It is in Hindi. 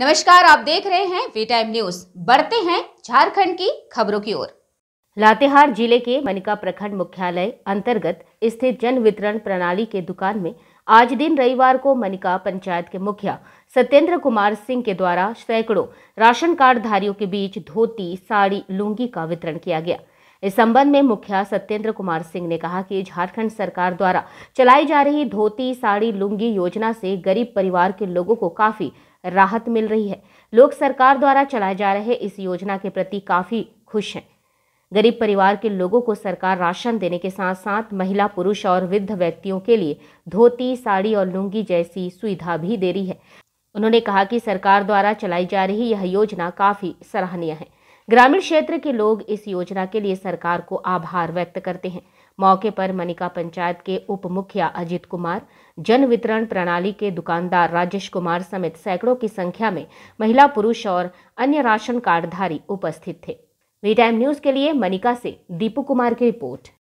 नमस्कार आप देख रहे हैं वी टाइम न्यूज बढ़ते हैं झारखंड की खबरों की ओर लातेहार जिले के मनिका प्रखंड मुख्यालय अंतर्गत स्थित जन वितरण प्रणाली के दुकान में आज दिन रविवार को मनिका पंचायत के मुखिया सत्येंद्र कुमार सिंह के द्वारा सैकड़ों राशन कार्ड धारियों के बीच धोती साड़ी लुंगी का वितरण किया गया इस संबंध में मुखिया सत्येंद्र कुमार सिंह ने कहा कि झारखंड सरकार द्वारा चलाई जा रही धोती साड़ी लुंगी योजना से गरीब परिवार के लोगों को काफी राहत मिल रही है लोग सरकार द्वारा चलाए जा रहे इस योजना के प्रति काफ़ी खुश हैं गरीब परिवार के लोगों को सरकार राशन देने के साथ साथ महिला पुरुष और वृद्ध व्यक्तियों के लिए धोती साड़ी और लुंगी जैसी सुविधा भी दे रही है उन्होंने कहा कि सरकार द्वारा चलाई जा रही यह योजना काफ़ी सराहनीय है ग्रामीण क्षेत्र के लोग इस योजना के लिए सरकार को आभार व्यक्त करते हैं मौके पर मनिका पंचायत के उप मुखिया अजित कुमार जन वितरण प्रणाली के दुकानदार राजेश कुमार समेत सैकड़ों की संख्या में महिला पुरुष और अन्य राशन कार्डधारी उपस्थित थे वी टाइम न्यूज के लिए मनिका से दीपू कुमार की रिपोर्ट